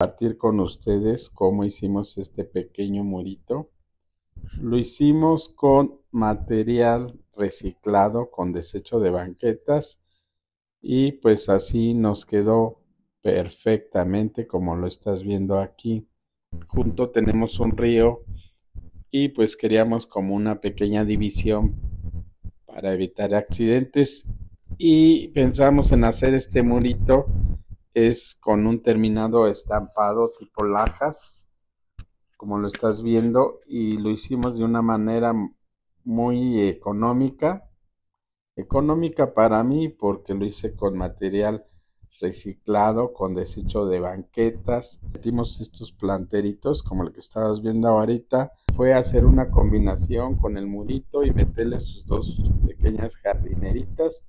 compartir con ustedes cómo hicimos este pequeño murito. Lo hicimos con material reciclado, con desecho de banquetas y pues así nos quedó perfectamente como lo estás viendo aquí. Junto tenemos un río y pues queríamos como una pequeña división para evitar accidentes y pensamos en hacer este murito es con un terminado estampado tipo lajas, como lo estás viendo, y lo hicimos de una manera muy económica. Económica para mí porque lo hice con material reciclado, con desecho de banquetas. Metimos estos planteritos como el que estabas viendo ahorita. Fue hacer una combinación con el murito y meterle sus dos pequeñas jardineritas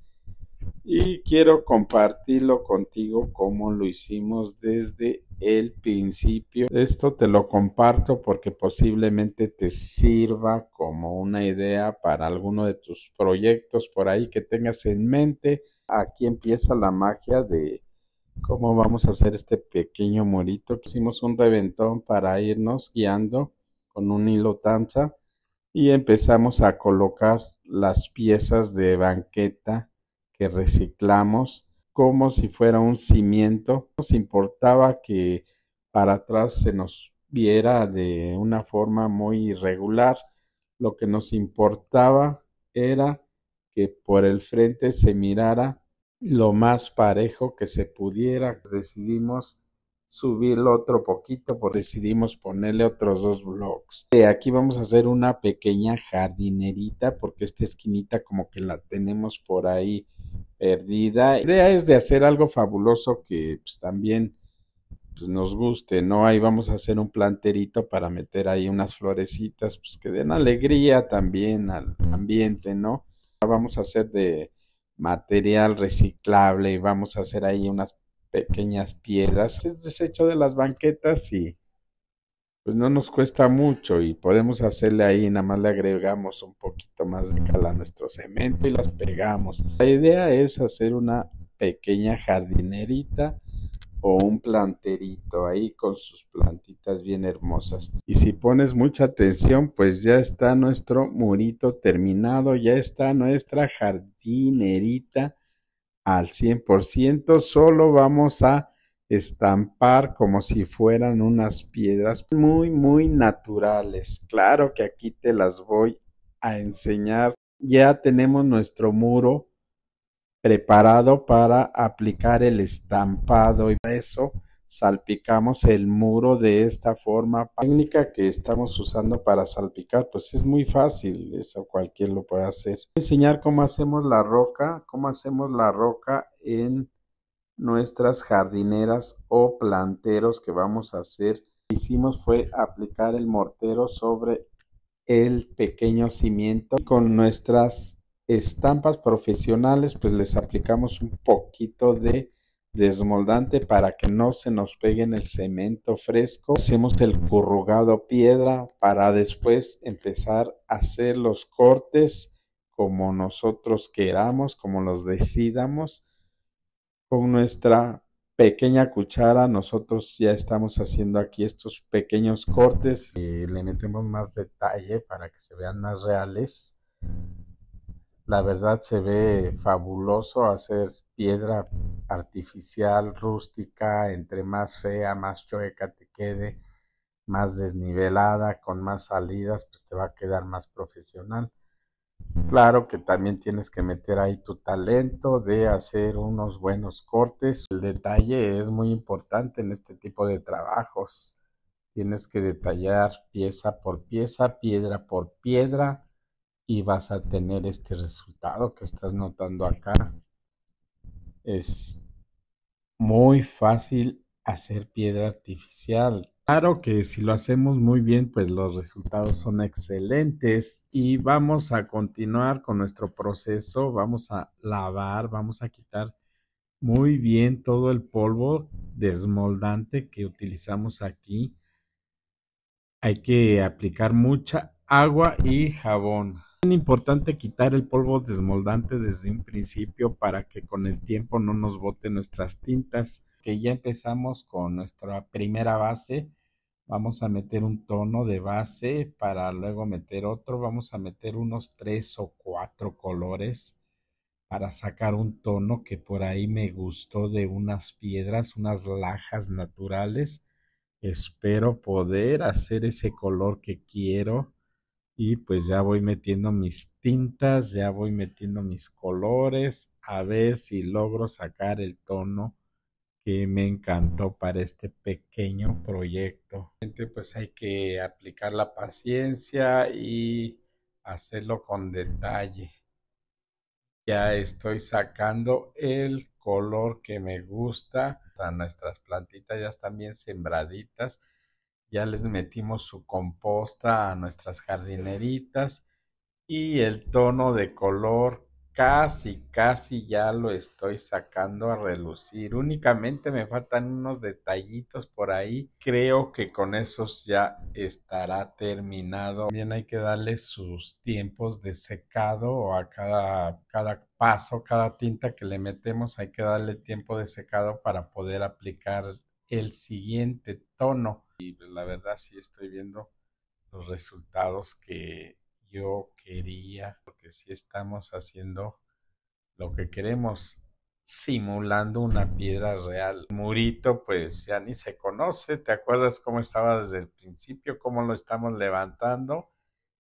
y quiero compartirlo contigo como lo hicimos desde el principio. Esto te lo comparto porque posiblemente te sirva como una idea para alguno de tus proyectos por ahí que tengas en mente. Aquí empieza la magia de cómo vamos a hacer este pequeño murito. Hicimos un reventón para irnos guiando con un hilo tanza y empezamos a colocar las piezas de banqueta que reciclamos como si fuera un cimiento. Nos importaba que para atrás se nos viera de una forma muy irregular. Lo que nos importaba era que por el frente se mirara lo más parejo que se pudiera. Decidimos subirlo otro poquito, por decidimos ponerle otros dos bloques. Eh, aquí vamos a hacer una pequeña jardinerita, porque esta esquinita como que la tenemos por ahí perdida. La idea es de hacer algo fabuloso que pues, también pues, nos guste, ¿no? Ahí vamos a hacer un planterito para meter ahí unas florecitas, pues que den alegría también al ambiente, ¿no? Vamos a hacer de material reciclable y vamos a hacer ahí unas pequeñas piedras. Es desecho de las banquetas y pues no nos cuesta mucho y podemos hacerle ahí, nada más le agregamos un poquito más de cal a nuestro cemento y las pegamos. La idea es hacer una pequeña jardinerita o un planterito ahí con sus plantitas bien hermosas. Y si pones mucha atención, pues ya está nuestro murito terminado, ya está nuestra jardinerita al 100%, solo vamos a estampar como si fueran unas piedras muy, muy naturales. Claro que aquí te las voy a enseñar. Ya tenemos nuestro muro preparado para aplicar el estampado y para eso salpicamos el muro de esta forma. técnica que estamos usando para salpicar, pues es muy fácil, eso cualquiera lo puede hacer. Voy a enseñar cómo hacemos la roca, cómo hacemos la roca en nuestras jardineras o planteros que vamos a hacer hicimos fue aplicar el mortero sobre el pequeño cimiento con nuestras estampas profesionales pues les aplicamos un poquito de desmoldante para que no se nos pegue en el cemento fresco hacemos el corrugado piedra para después empezar a hacer los cortes como nosotros queramos como los decidamos con nuestra pequeña cuchara nosotros ya estamos haciendo aquí estos pequeños cortes y eh, le metemos más detalle para que se vean más reales. La verdad se ve fabuloso hacer piedra artificial, rústica, entre más fea, más chueca te quede, más desnivelada, con más salidas, pues te va a quedar más profesional. Claro que también tienes que meter ahí tu talento de hacer unos buenos cortes. El detalle es muy importante en este tipo de trabajos. Tienes que detallar pieza por pieza, piedra por piedra y vas a tener este resultado que estás notando acá. Es muy fácil hacer piedra artificial. Claro que si lo hacemos muy bien, pues los resultados son excelentes y vamos a continuar con nuestro proceso, vamos a lavar, vamos a quitar muy bien todo el polvo desmoldante que utilizamos aquí. Hay que aplicar mucha agua y jabón. Es importante quitar el polvo desmoldante desde un principio para que con el tiempo no nos bote nuestras tintas. Que ya empezamos con nuestra primera base vamos a meter un tono de base para luego meter otro, vamos a meter unos tres o cuatro colores para sacar un tono que por ahí me gustó de unas piedras, unas lajas naturales. Espero poder hacer ese color que quiero y pues ya voy metiendo mis tintas, ya voy metiendo mis colores, a ver si logro sacar el tono me encantó para este pequeño proyecto. Pues hay que aplicar la paciencia y hacerlo con detalle. Ya estoy sacando el color que me gusta. A nuestras plantitas ya están bien sembraditas. Ya les metimos su composta a nuestras jardineritas y el tono de color casi, casi ya lo estoy sacando a relucir. Únicamente me faltan unos detallitos por ahí. Creo que con esos ya estará terminado. También hay que darle sus tiempos de secado a cada, cada paso, cada tinta que le metemos. Hay que darle tiempo de secado para poder aplicar el siguiente tono. Y la verdad sí estoy viendo los resultados que yo quería, porque si estamos haciendo lo que queremos, simulando una piedra real. Murito, pues ya ni se conoce, ¿te acuerdas cómo estaba desde el principio, cómo lo estamos levantando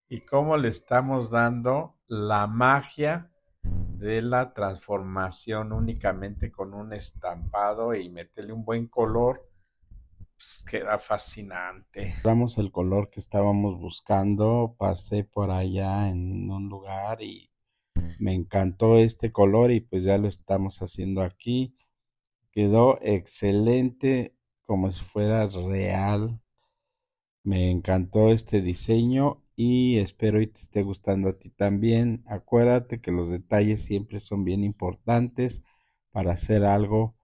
y cómo le estamos dando la magia de la transformación únicamente con un estampado y meterle un buen color pues, queda fascinante. encontramos el color que estábamos buscando, pasé por allá en un lugar y me encantó este color y pues ya lo estamos haciendo aquí. Quedó excelente, como si fuera real. Me encantó este diseño y espero y te esté gustando a ti también. Acuérdate que los detalles siempre son bien importantes para hacer algo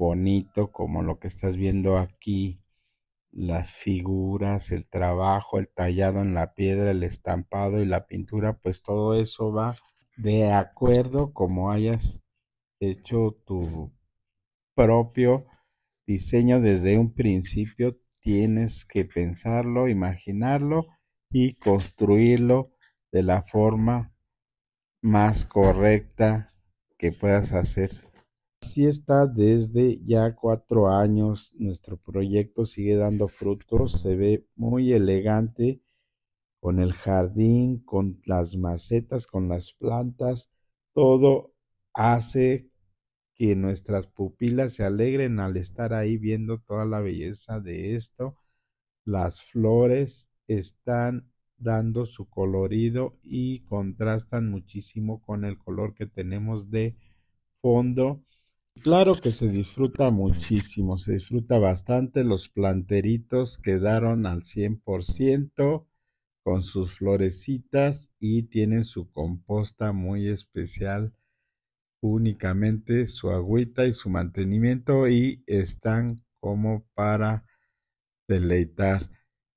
bonito como lo que estás viendo aquí, las figuras, el trabajo, el tallado en la piedra, el estampado y la pintura, pues todo eso va de acuerdo como hayas hecho tu propio diseño desde un principio, tienes que pensarlo, imaginarlo y construirlo de la forma más correcta que puedas hacer Así está desde ya cuatro años, nuestro proyecto sigue dando frutos, se ve muy elegante con el jardín, con las macetas, con las plantas, todo hace que nuestras pupilas se alegren al estar ahí viendo toda la belleza de esto. Las flores están dando su colorido y contrastan muchísimo con el color que tenemos de fondo Claro que se disfruta muchísimo, se disfruta bastante. Los planteritos quedaron al 100% con sus florecitas y tienen su composta muy especial, únicamente su agüita y su mantenimiento y están como para deleitar.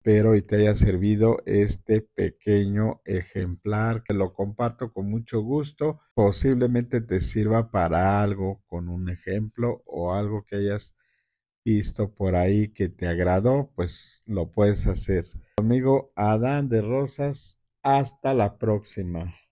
Espero y te haya servido este pequeño ejemplar que lo comparto con mucho gusto. Posiblemente te sirva para algo con un ejemplo o algo que hayas visto por ahí que te agradó, pues lo puedes hacer. Conmigo Adán de Rosas, hasta la próxima.